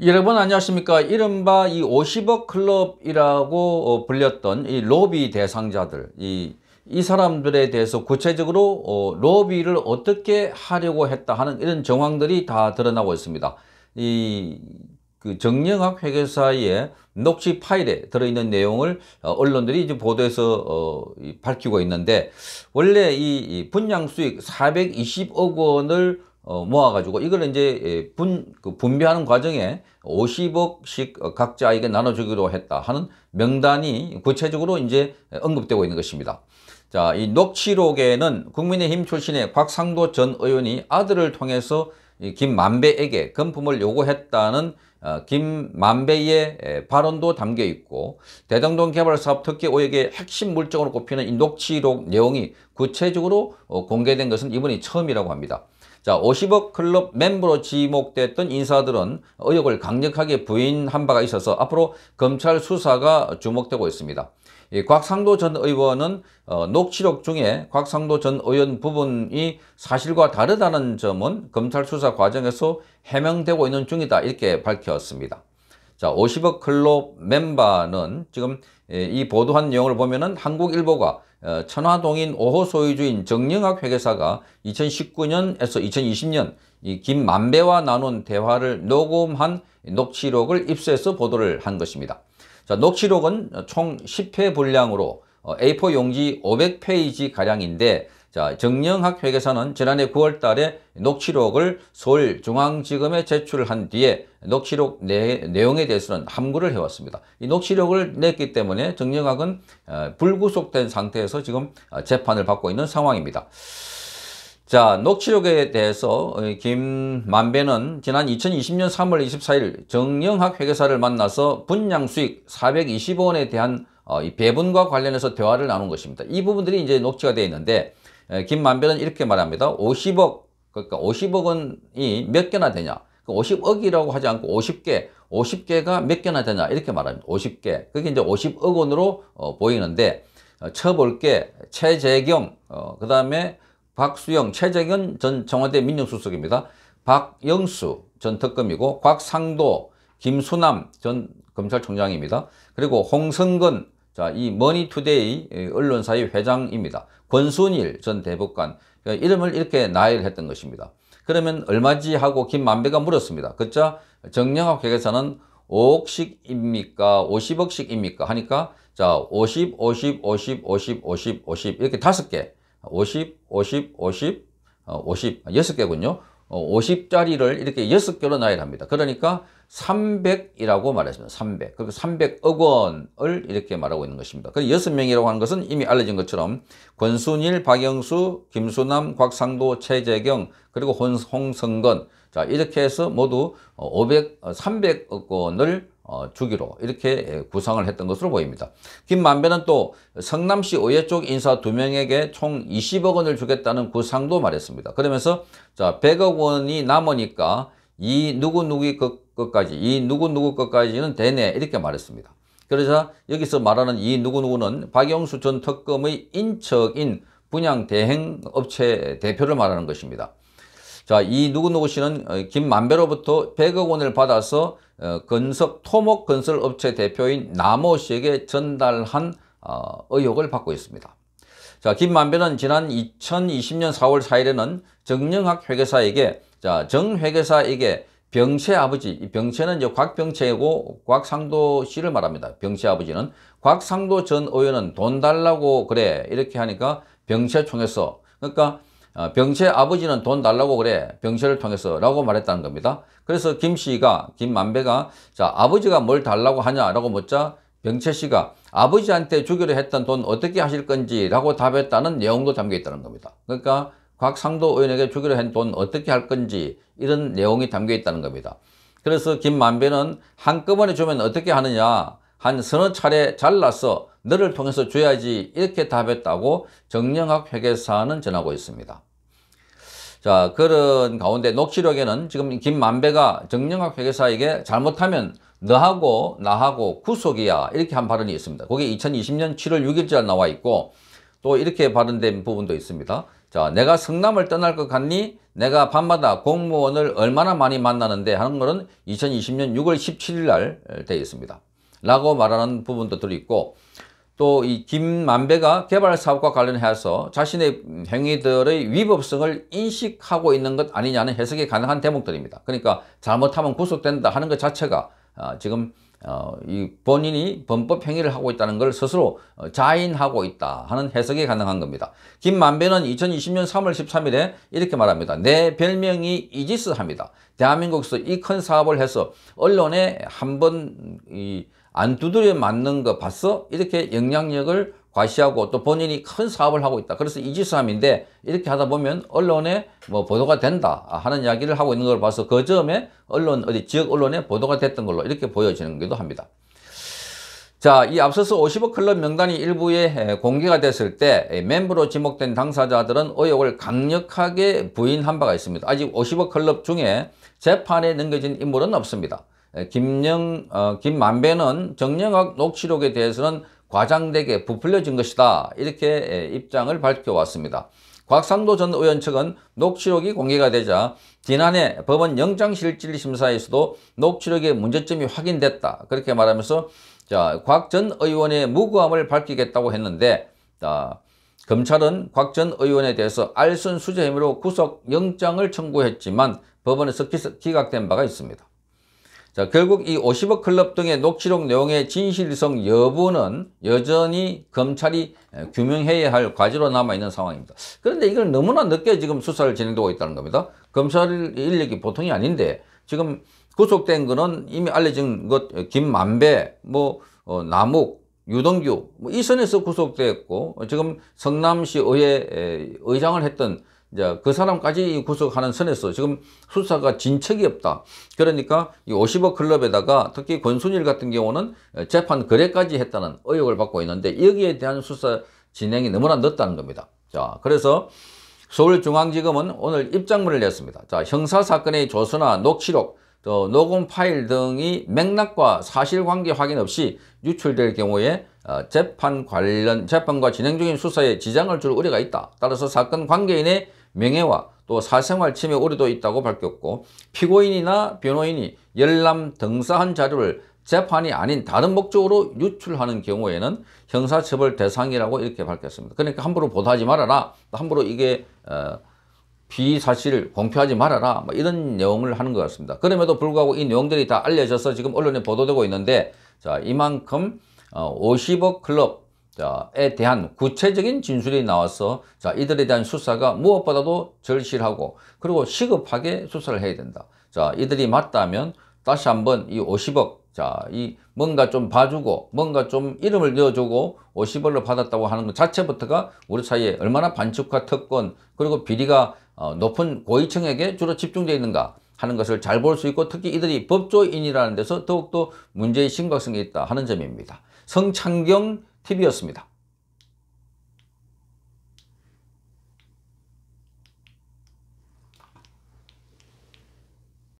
여러분 안녕하십니까 이른바 이 50억 클럽이라고 어, 불렸던 이 로비 대상자들 이, 이 사람들에 대해서 구체적으로 어, 로비를 어떻게 하려고 했다 하는 이런 정황들이 다 드러나고 있습니다 이그 정영학 회계사의 녹취 파일에 들어있는 내용을 어, 언론들이 이제 보도해서 어, 밝히고 있는데 원래 이이 분양 수익 420억 원을 어, 모아가지고 이걸 이제 예, 분, 그 분배하는 과정에 50억씩 각자에게 나눠주기로 했다 하는 명단이 구체적으로 이제 언급되고 있는 것입니다. 자, 이 녹취록에는 국민의힘 출신의 곽상도 전 의원이 아들을 통해서 김만배에게 금품을 요구했다는 어, 김만배의 예, 발언도 담겨 있고 대장동 개발 사업 특혜 오역의 핵심 물적으로 꼽히는 이 녹취록 내용이 구체적으로 어, 공개된 것은 이번이 처음이라고 합니다. 자, 50억 클럽 멤버로 지목됐던 인사들은 의혹을 강력하게 부인한 바가 있어서 앞으로 검찰 수사가 주목되고 있습니다. 이 곽상도 전 의원은 어, 녹취록 중에 곽상도 전 의원 부분이 사실과 다르다는 점은 검찰 수사 과정에서 해명되고 있는 중이다 이렇게 밝혔습니다. 자, 50억 클럽 멤버는 지금 예, 이 보도한 내용을 보면은 한국일보가 어, 천화동인 5호 소유주인 정영학 회계사가 2019년에서 2020년 이 김만배와 나눈 대화를 녹음한 녹취록을 입수해서 보도를 한 것입니다. 자, 녹취록은 총 10회 분량으로 어, A4 용지 500페이지 가량인데 자, 정영학회계사는 지난해 9월 달에 녹취록을 서울중앙지검에 제출한 뒤에 녹취록 내, 용에 대해서는 함구를 해왔습니다. 이 녹취록을 냈기 때문에 정영학은 어, 불구속된 상태에서 지금 어, 재판을 받고 있는 상황입니다. 자, 녹취록에 대해서 어, 김만배는 지난 2020년 3월 24일 정영학 회계사를 만나서 분양 수익 420원에 대한 어, 이 배분과 관련해서 대화를 나눈 것입니다. 이 부분들이 이제 녹취가 되어 있는데 김만배는 이렇게 말합니다. 50억 그러니까 50억이 원몇 개나 되냐? 50억이라고 그 하지 않고 50개, 50개가 몇 개나 되냐 이렇게 말합니다. 50개. 그게 이제 50억 원으로 어, 보이는데 어, 쳐볼게 최재경, 어, 그 다음에 박수영, 최재경 전 청와대 민정수석입니다. 박영수 전 특검이고 곽상도, 김수남 전 검찰총장입니다. 그리고 홍성근 자, 이 머니투데이 언론사의 회장입니다. 권순일 전 대법관 그러니까 이름을 이렇게 나열했던 것입니다. 그러면 얼마지 하고 김만배가 물었습니다. 그 자 정영학 회계사는 5억씩입니까? 50억씩입니까? 하니까 자 50, 50, 50, 50, 50, 50 이렇게 다섯 개 50, 50, 50, 50, 여섯 개군요 50짜리를 어, 이렇게 6개로 나열합니다. 그러니까 300이라고 말했습니다. 300. 그리고 300억 원을 이렇게 말하고 있는 것입니다. 그 6명이라고 하는 것은 이미 알려진 것처럼 권순일, 박영수, 김수남, 곽상도, 최재경, 그리고 홍성건. 자, 이렇게 해서 모두 500, 어, 300억 어, 원을 어, 주기로 이렇게 예, 구성을 했던 것으로 보입니다. 김만배는 또 성남시 의회 쪽 인사 두명에게총 20억 원을 주겠다는 구상도 말했습니다. 그러면서 자 100억 원이 남으니까 이 누구누구 것까지 이 누구누구 것까지는 되네 이렇게 말했습니다. 그러자 여기서 말하는 이 누구누구는 박영수 전 특검의 인척인 분양 대행 업체 대표를 말하는 것입니다. 자, 이 누구누구 씨는 어, 김만배로부터 100억 원을 받아서 어, 건석 토목 건설 업체 대표인 남호 씨에게 전달한 어, 의혹을 받고 있습니다. 자, 김만배는 지난 2020년 4월 4일에는 정영학 회계사에게 자, 정 회계사에게 병채 아버지, 이 병채는 이제 곽병채고 곽상도 씨를 말합니다. 병채 아버지는 곽상도 전 의원은 돈 달라고 그래 이렇게 하니까 병채 총에서 그러니까 어, 병채 아버지는 돈 달라고 그래 병채를 통해서 라고 말했다는 겁니다 그래서 김씨가 김만배가 자 아버지가 뭘 달라고 하냐 라고 묻자 병채 씨가 아버지한테 주기로 했던 돈 어떻게 하실 건지 라고 답했다는 내용도 담겨 있다는 겁니다 그러니까 곽상도 의원에게 주기로 한 돈 어떻게 할 건지 이런 내용이 담겨 있다는 겁니다 그래서 김만배는 한꺼번에 주면 어떻게 하느냐 한 서너 차례 잘라서 너를 통해서 줘야지 이렇게 답했다고 정영학 회계사는 전하고 있습니다. 자 그런 가운데 녹취록에는 지금 김만배가 정영학 회계사에게 잘못하면 너하고 나하고 구속이야 이렇게 한 발언이 있습니다. 그게 2020년 7월 6일자 나와 있고 또 이렇게 발언된 부분도 있습니다. 자, 내가 성남을 떠날 것 같니? 내가 밤마다 공무원을 얼마나 많이 만나는데 하는 것은 2020년 6월 17일 날 되어 있습니다. 라고 말하는 부분도 들어있고 또이 김만배가 개발 사업과 관련해서 자신의 행위들의 위법성을 인식하고 있는 것 아니냐는 해석이 가능한 대목들입니다. 그러니까 잘못하면 구속된다 하는 것 자체가 어, 지금 어, 이 본인이 범법 행위를 하고 있다는 걸 스스로 어, 자인하고 있다 하는 해석이 가능한 겁니다. 김만배는 2020년 3월 13일에 이렇게 말합니다. 내 별명이 이지스합니다. 대한민국에서 이 큰 사업을 해서 언론에 한번 이안 두드려 맞는 거 봤어? 이렇게 영향력을 과시하고 또 본인이 큰 사업을 하고 있다. 그래서 이지삼인데 이렇게 하다 보면 언론에 뭐 보도가 된다 아, 하는 이야기를 하고 있는 걸 봐서 그 점에 언론 어디 지역 언론에 보도가 됐던 걸로 이렇게 보여지는 기도 합니다. 자, 이 앞서서 50억 클럽 명단이 일부에 공개가 됐을 때 멤버로 지목된 당사자들은 의혹을 강력하게 부인한 바가 있습니다. 아직 50억 클럽 중에 재판에 넘겨진 인물은 없습니다. 김영, 어, 김만배는 정영학 녹취록에 대해서는 과장되게 부풀려진 것이다. 이렇게 입장을 밝혀왔습니다. 곽상도 전 의원 측은 녹취록이 공개가 되자 지난해 법원 영장실질심사에서도 녹취록의 문제점이 확인됐다. 그렇게 말하면서 곽 전 의원의 무고함을 밝히겠다고 했는데 아, 검찰은 곽 전 의원에 대해서 알선 수재 혐의로 구속영장을 청구했지만 법원에서 기각된 바가 있습니다. 자, 결국 이 50억 클럽 등의 녹취록 내용의 진실성 여부는 여전히 검찰이 규명해야 할 과제로 남아있는 상황입니다. 그런데 이걸 너무나 늦게 지금 수사를 진행되고 있다는 겁니다. 검찰 인력이 보통이 아닌데 지금 구속된 거는 이미 알려진 것 김만배, 뭐 어, 남욱, 유동규 뭐이 선에서 구속됐고 지금 성남시 의회 의장을 했던 이제 그 사람까지 구속하는 선에서 지금 수사가 진척이 없다. 그러니까 이 50억 클럽에다가 특히 권순일 같은 경우는 재판 거래까지 했다는 의혹을 받고 있는데 여기에 대한 수사 진행이 너무나 늦다는 겁니다. 자, 그래서 서울중앙지검은 오늘 입장문을 냈습니다. 자, 형사사건의 조서나 녹취록, 또 녹음 파일 등이 맥락과 사실관계 확인 없이 유출될 경우에 어, 재판 관련 재판과 진행 중인 수사에 지장을 줄 우려가 있다. 따라서 사건 관계인의 명예와 또 사생활 침해 우려도 있다고 밝혔고 피고인이나 변호인이 열람 등사한 자료를 재판이 아닌 다른 목적으로 유출하는 경우에는 형사처벌 대상이라고 이렇게 밝혔습니다. 그러니까 함부로 보도하지 말아라. 함부로 이게 어, 비사실을 공표하지 말아라. 뭐 이런 내용을 하는 것 같습니다. 그럼에도 불구하고 이 내용들이 다 알려져서 지금 언론에 보도되고 있는데 자 이만큼 어, 50억 클럽 자에 대한 구체적인 진술이 나와서 자 이들에 대한 수사가 무엇보다도 절실하고 그리고 시급하게 수사를 해야 된다. 자 이들이 맞다면 다시 한번 이 50억 자 이 뭔가 좀 봐주고 뭔가 좀 이름을 넣어주고 50억을 받았다고 하는 것 자체부터가 우리 사이에 얼마나 반칙과 특권 그리고 비리가 어, 높은 고위층에게 주로 집중되어 있는가 하는 것을 잘 볼 수 있고 특히 이들이 법조인이라는 데서 더욱더 문제의 심각성이 있다 하는 점입니다. 성창경 TV였습니다.